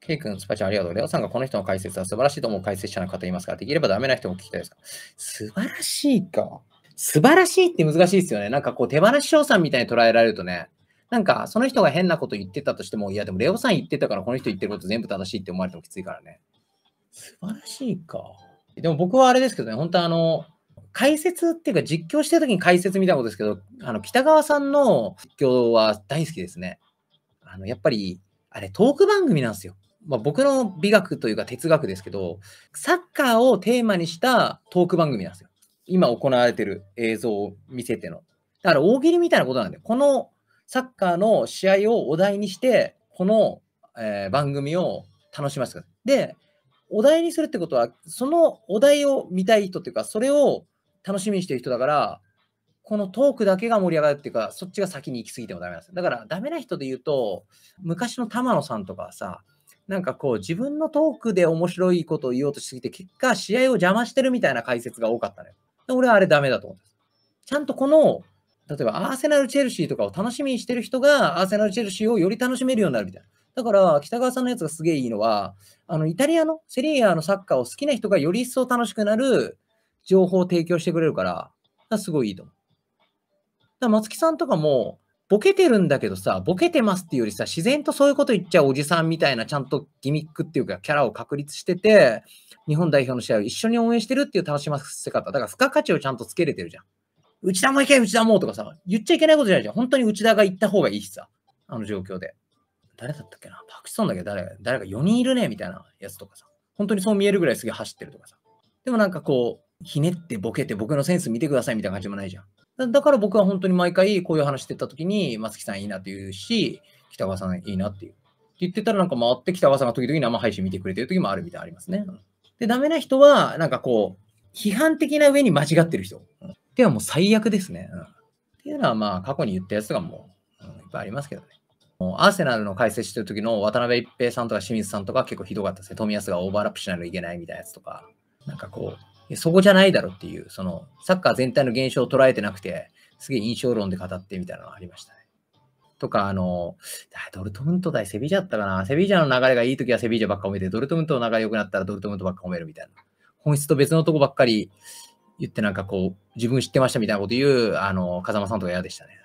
ケイ君、スパチャありがとう。レオさんがこの人の解説は素晴らしいと思う解説者の方いますかできればダメな人も聞きたいですか素晴らしいか。素晴らしいって難しいですよね。なんかこう、手放し賞賛みたいに捉えられるとね、なんかその人が変なこと言ってたとしても、いやでもレオさん言ってたからこの人言ってること全部正しいって思われてもきついからね。素晴らしいか。でも僕はあれですけどね、本当あの、解説っていうか実況してる時に解説見たことですけど、あの、北川さんの実況は大好きですね。あの、やっぱり、あれトーク番組なんですよ。まあ、僕の美学というか哲学ですけど、サッカーをテーマにしたトーク番組なんですよ。今行われてる映像を見せての。だから大喜利みたいなことなんで、このサッカーの試合をお題にして、この、えー、番組を楽しませてください。で、お題にするってことは、そのお題を見たい人っていうか、それを楽しみにしてる人だから、このトークだけが盛り上がるっていうか、そっちが先に行き過ぎてもダメなんですよ。だから、ダメな人で言うと、昔の玉野さんとかさ、なんかこう、自分のトークで面白いことを言おうとしすぎて、結果、試合を邪魔してるみたいな解説が多かったの、ね、よ。俺はあれダメだと思うんです。ちゃんとこの、例えばアーセナル・チェルシーとかを楽しみにしてる人が、アーセナル・チェルシーをより楽しめるようになるみたいな。だから、北川さんのやつがすげえいいのは、あの、イタリアのセリアのサッカーを好きな人がより一層楽しくなる情報を提供してくれるから、からすごいいいと思う。だ松木さんとかも、ボケてるんだけどさ、ボケてますっていうよりさ、自然とそういうこと言っちゃうおじさんみたいな、ちゃんとギミックっていうか、キャラを確立してて、日本代表の試合を一緒に応援してるっていう楽しませ方。だから、付加価値をちゃんとつけれてるじゃん。内田も行け、内田もとかさ、言っちゃいけないことじゃないじゃん。本当に内田が行った方がいいしさ、あの状況で。誰だったっけなパクソンだけど誰誰か4人いるねみたいなやつとかさ。本当にそう見えるぐらいすげえ走ってるとかさ。でもなんかこう、ひねってボケて僕のセンス見てくださいみたいな感じもないじゃん。だから僕は本当に毎回こういう話してた時に、松木さんいいなって言うし、北川さんいいなっていう。って言ってたらなんか回って北川さんが時々生配信見てくれてる時もあるみたいなありますね。で、ダメな人は、なんかこう、批判的な上に間違ってる人。ではもう最悪ですね。っていうのはまあ過去に言ったやつがもう、いっぱいありますけどね。アーセナルの解説してる時の渡辺一平さんとか清水さんとか結構ひどかったですね。冨安がオーバーラップしないといけないみたいなやつとか、なんかこう、そこじゃないだろっていう、そのサッカー全体の現象を捉えてなくて、すげえ印象論で語ってみたいなのがありましたね。とか、あの、ドルトムント対セビージャだったかな。セビージャの流れがいいときはセビージャばっか褒めて、ドルトムントの流れ良くなったらドルトムントばっか褒めるみたいな。本質と別のとこばっかり言ってなんかこう、自分知ってましたみたいなこと言う、あの、風間さんとか嫌でしたね。